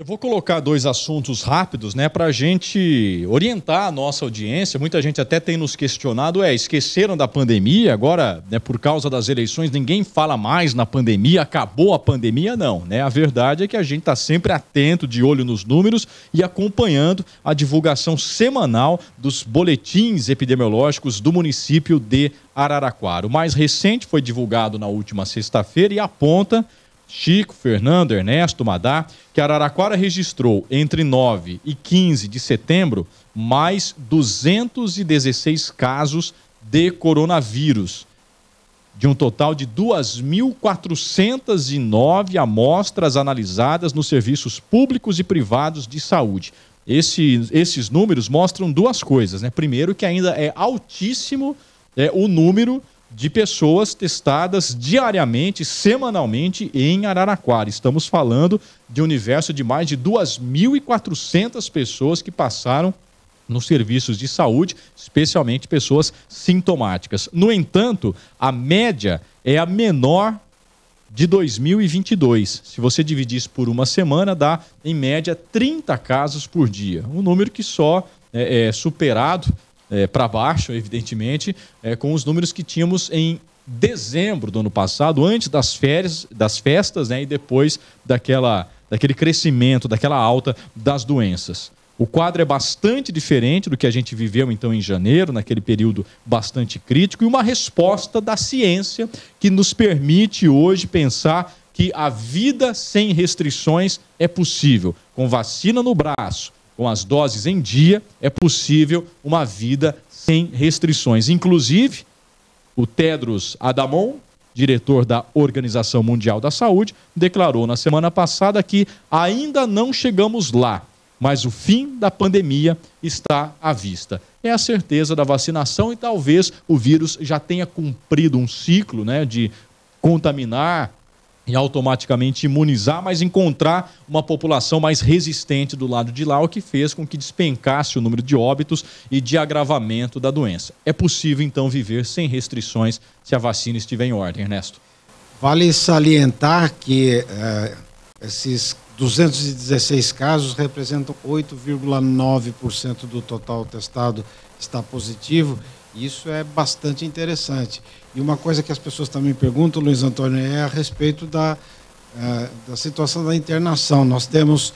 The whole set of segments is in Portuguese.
Eu vou colocar dois assuntos rápidos, né, para a gente orientar a nossa audiência. Muita gente até tem nos questionado, é, esqueceram da pandemia, agora, né, por causa das eleições, ninguém fala mais na pandemia, acabou a pandemia, não, né? A verdade é que a gente está sempre atento, de olho nos números e acompanhando a divulgação semanal dos boletins epidemiológicos do município de Araraquara. O mais recente foi divulgado na última sexta-feira e aponta Chico, Fernando, Ernesto, Madá, que Araraquara registrou entre 9 e 15 de setembro mais 216 casos de coronavírus, de um total de 2.409 amostras analisadas nos serviços públicos e privados de saúde. Esse, esses números mostram duas coisas, né? Primeiro, que ainda é altíssimo é, o número de pessoas testadas diariamente, semanalmente em Araraquara. Estamos falando de um universo de mais de 2.400 pessoas que passaram nos serviços de saúde, especialmente pessoas sintomáticas. No entanto, a média é a menor de 2022. Se você dividir isso por uma semana, dá em média 30 casos por dia, um número que só é, é superado é, para baixo, evidentemente, é, com os números que tínhamos em dezembro do ano passado, antes das férias, das festas, né, e depois daquela, daquele crescimento, daquela alta das doenças. O quadro é bastante diferente do que a gente viveu então em janeiro, naquele período bastante crítico, e uma resposta da ciência que nos permite hoje pensar que a vida sem restrições é possível, com vacina no braço, com as doses em dia, é possível uma vida sem restrições. Inclusive, o Tedros Adamon, diretor da Organização Mundial da Saúde, declarou na semana passada que ainda não chegamos lá, mas o fim da pandemia está à vista. É a certeza da vacinação e talvez o vírus já tenha cumprido um ciclo né, de contaminar e automaticamente imunizar, mas encontrar uma população mais resistente do lado de lá, o que fez com que despencasse o número de óbitos e de agravamento da doença. É possível, então, viver sem restrições se a vacina estiver em ordem, Ernesto. Vale salientar que uh, esses 216 casos representam 8,9% do total testado está positivo isso é bastante interessante. E uma coisa que as pessoas também perguntam, Luiz Antônio, é a respeito da, eh, da situação da internação. Nós temos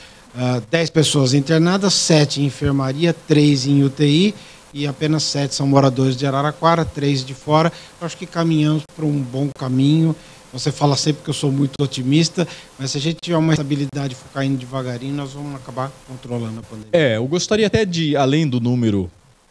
10 eh, pessoas internadas, 7 em enfermaria, 3 em UTI e apenas 7 são moradores de Araraquara, 3 de fora. Eu acho que caminhamos para um bom caminho. Você fala sempre que eu sou muito otimista, mas se a gente tiver uma estabilidade e ficar indo devagarinho, nós vamos acabar controlando a pandemia. É, eu gostaria até de, além do número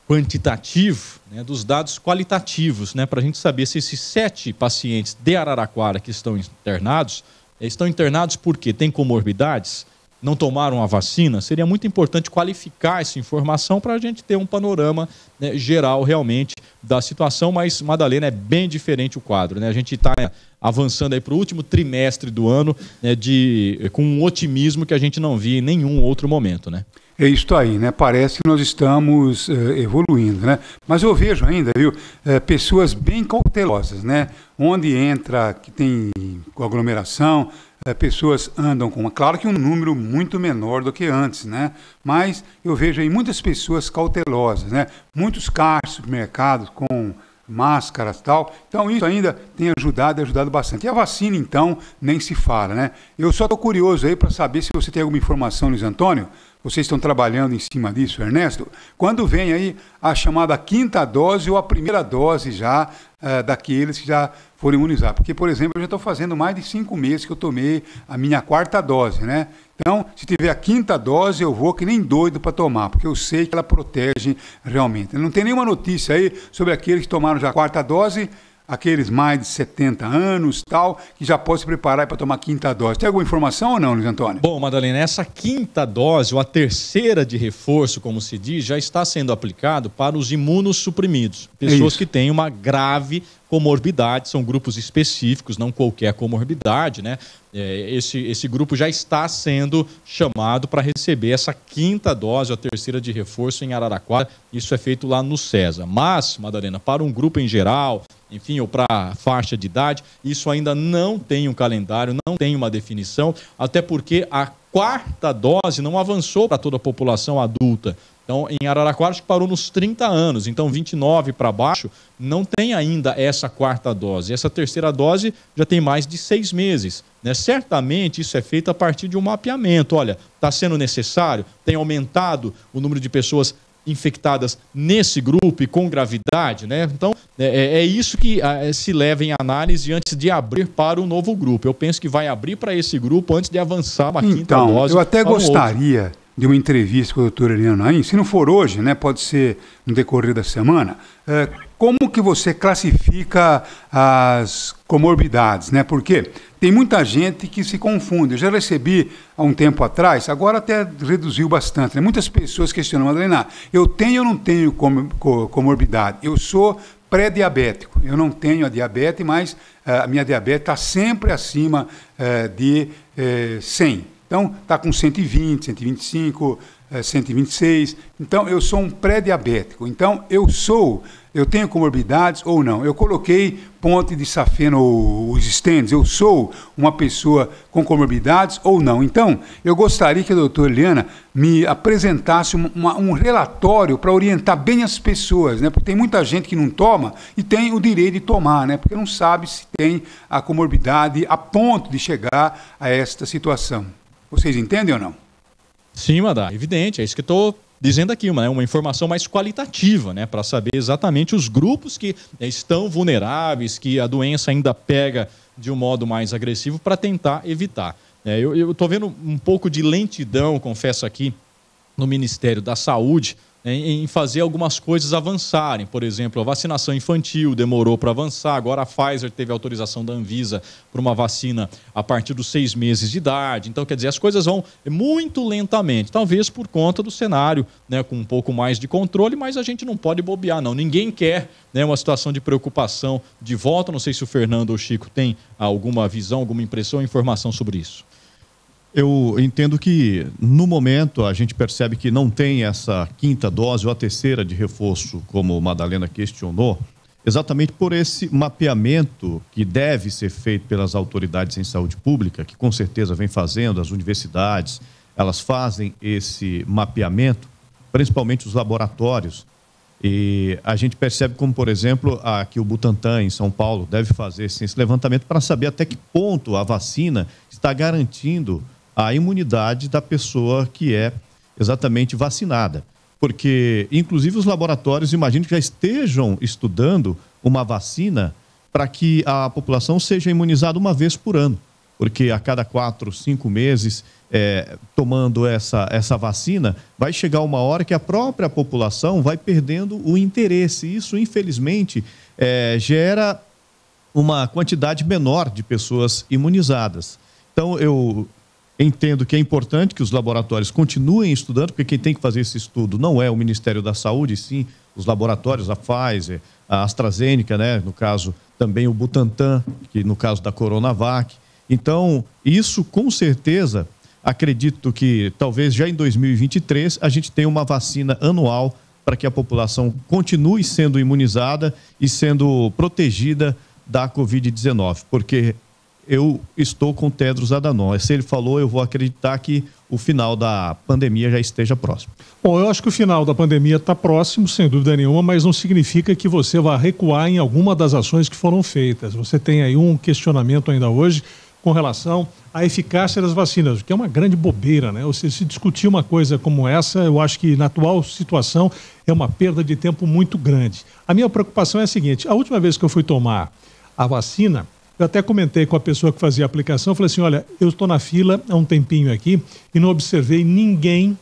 quantitativo né, dos dados qualitativos, né, para a gente saber se esses sete pacientes de Araraquara que estão internados, eh, estão internados porque têm comorbidades, não tomaram a vacina, seria muito importante qualificar essa informação para a gente ter um panorama né, geral realmente da situação, mas, Madalena, é bem diferente o quadro. Né? A gente está eh, avançando para o último trimestre do ano né, de, eh, com um otimismo que a gente não via em nenhum outro momento. Né? É isso aí, né? Parece que nós estamos uh, evoluindo, né? Mas eu vejo ainda, viu, uh, pessoas bem cautelosas, né? Onde entra, que tem aglomeração, uh, pessoas andam com... Claro que um número muito menor do que antes, né? Mas eu vejo aí muitas pessoas cautelosas, né? Muitos carros, mercados com máscaras e tal. Então isso ainda tem ajudado, ajudado bastante. E a vacina então nem se fala, né? Eu só estou curioso aí para saber se você tem alguma informação, Luiz Antônio, vocês estão trabalhando em cima disso, Ernesto? Quando vem aí a chamada quinta dose ou a primeira dose já uh, eh, daqueles que já foram imunizados? Porque, por exemplo, eu já estou fazendo mais de cinco meses que eu tomei a minha quarta dose, né? Então, se tiver a quinta dose, eu vou que nem doido para tomar, porque eu sei que ela protege realmente. Não tem nenhuma notícia aí sobre aqueles que tomaram já a quarta dose aqueles mais de 70 anos tal, que já pode se preparar para tomar quinta dose. Tem alguma informação ou não, Luiz Antônio? Bom, Madalena, essa quinta dose, ou a terceira de reforço, como se diz, já está sendo aplicado para os imunossuprimidos, é pessoas é que têm uma grave comorbidade, são grupos específicos, não qualquer comorbidade, né? É, esse, esse grupo já está sendo chamado para receber essa quinta dose, a terceira de reforço em Araraquara. Isso é feito lá no CESA. Mas, Madalena, para um grupo em geral, enfim, ou para faixa de idade, isso ainda não tem um calendário, não tem uma definição, até porque a quarta dose não avançou para toda a população adulta. Então, em Araraquara, acho que parou nos 30 anos. Então, 29 para baixo, não tem ainda essa quarta dose. Essa terceira dose já tem mais de seis meses. Né? Certamente, isso é feito a partir de um mapeamento. Olha, está sendo necessário? Tem aumentado o número de pessoas infectadas nesse grupo e com gravidade? Né? Então, é, é, é isso que ah, é, se leva em análise antes de abrir para o novo grupo. Eu penso que vai abrir para esse grupo antes de avançar uma então, quinta dose. Eu até gostaria... Outro de uma entrevista com o doutor Ariana Naim, se não for hoje, né, pode ser no decorrer da semana, é, como que você classifica as comorbidades, né? Porque tem muita gente que se confunde. Eu já recebi há um tempo atrás, agora até reduziu bastante, né? muitas pessoas questionam, Madalena, eu tenho ou não tenho com, comorbidade? Eu sou pré-diabético, eu não tenho a diabetes, mas é, a minha diabetes está sempre acima é, de 100 é, então, está com 120, 125, 126. Então, eu sou um pré-diabético. Então, eu sou, eu tenho comorbidades ou não. Eu coloquei ponte de safeno ou os estentes. Eu sou uma pessoa com comorbidades ou não. Então, eu gostaria que a doutora Eliana me apresentasse uma, um relatório para orientar bem as pessoas, né? Porque tem muita gente que não toma e tem o direito de tomar, né? Porque não sabe se tem a comorbidade a ponto de chegar a esta situação. Vocês entendem ou não? Sim, Madá, evidente, é isso que estou dizendo aqui, uma, né, uma informação mais qualitativa, né, para saber exatamente os grupos que estão vulneráveis, que a doença ainda pega de um modo mais agressivo para tentar evitar. É, eu estou vendo um pouco de lentidão, confesso aqui, no Ministério da Saúde né, em, fazer algumas coisas avançarem. Por exemplo, a vacinação infantil demorou para avançar, agora a Pfizer teve autorização da Anvisa para uma vacina a partir dos seis meses de idade. Então, quer dizer, as coisas vão muito lentamente, talvez por conta do cenário né, com um pouco mais de controle, mas a gente não pode bobear, não. Ninguém quer né, uma situação de preocupação de volta. Não sei se o Fernando ou o Chico tem alguma visão, alguma impressão, informação sobre isso. Eu entendo que, no momento, a gente percebe que não tem essa quinta dose ou a terceira de reforço, como Madalena questionou, exatamente por esse mapeamento que deve ser feito pelas autoridades em saúde pública, que com certeza vem fazendo, as universidades, elas fazem esse mapeamento, principalmente os laboratórios. E a gente percebe como, por exemplo, a, que o Butantan, em São Paulo, deve fazer esse levantamento para saber até que ponto a vacina está garantindo a imunidade da pessoa que é exatamente vacinada. Porque, inclusive, os laboratórios, imagino que já estejam estudando uma vacina para que a população seja imunizada uma vez por ano. Porque a cada quatro, cinco meses, é, tomando essa, essa vacina, vai chegar uma hora que a própria população vai perdendo o interesse. Isso, infelizmente, é, gera uma quantidade menor de pessoas imunizadas. Então, eu Entendo que é importante que os laboratórios continuem estudando, porque quem tem que fazer esse estudo não é o Ministério da Saúde, sim os laboratórios, a Pfizer, a AstraZeneca, né? no caso também o Butantan, que no caso da Coronavac. Então, isso com certeza, acredito que talvez já em 2023 a gente tenha uma vacina anual para que a população continue sendo imunizada e sendo protegida da Covid-19, porque eu estou com Tedros Adhanom. Se ele falou, eu vou acreditar que o final da pandemia já esteja próximo. Bom, eu acho que o final da pandemia está próximo, sem dúvida nenhuma, mas não significa que você vá recuar em alguma das ações que foram feitas. Você tem aí um questionamento ainda hoje com relação à eficácia das vacinas, o que é uma grande bobeira, né? Ou seja, se discutir uma coisa como essa, eu acho que na atual situação é uma perda de tempo muito grande. A minha preocupação é a seguinte: a última vez que eu fui tomar a vacina, eu até comentei com a pessoa que fazia a aplicação, falei assim: olha, eu estou na fila há um tempinho aqui e não observei ninguém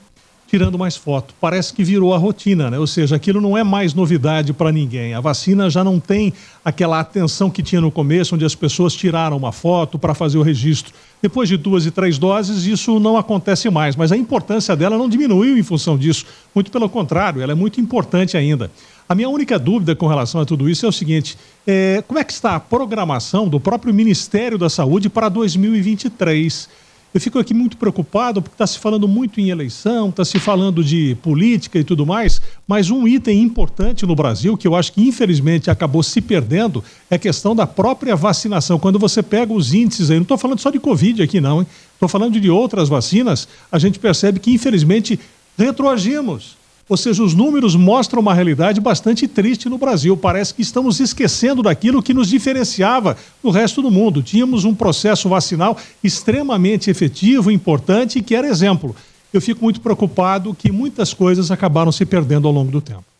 tirando mais foto. Parece que virou a rotina, né? Ou seja, aquilo não é mais novidade para ninguém. A vacina já não tem aquela atenção que tinha no começo, onde as pessoas tiraram uma foto para fazer o registro. Depois de duas e três doses, isso não acontece mais, mas a importância dela não diminuiu em função disso. Muito pelo contrário, ela é muito importante ainda. A minha única dúvida com relação a tudo isso é o seguinte: é, como é que está a programação do próprio Ministério da Saúde para 2023? Eu fico aqui muito preocupado porque está se falando muito em eleição, está se falando de política e tudo mais, mas um item importante no Brasil, que eu acho que infelizmente acabou se perdendo, é a questão da própria vacinação. Quando você pega os índices aí, não estou falando só de Covid aqui, não, Estou falando de outras vacinas, a gente percebe que infelizmente retroagimos. Ou seja, os números mostram uma realidade bastante triste no Brasil. Parece que estamos esquecendo daquilo que nos diferenciava do resto do mundo. Tínhamos um processo vacinal extremamente efetivo, importante e que era exemplo. Eu fico muito preocupado que muitas coisas acabaram se perdendo ao longo do tempo.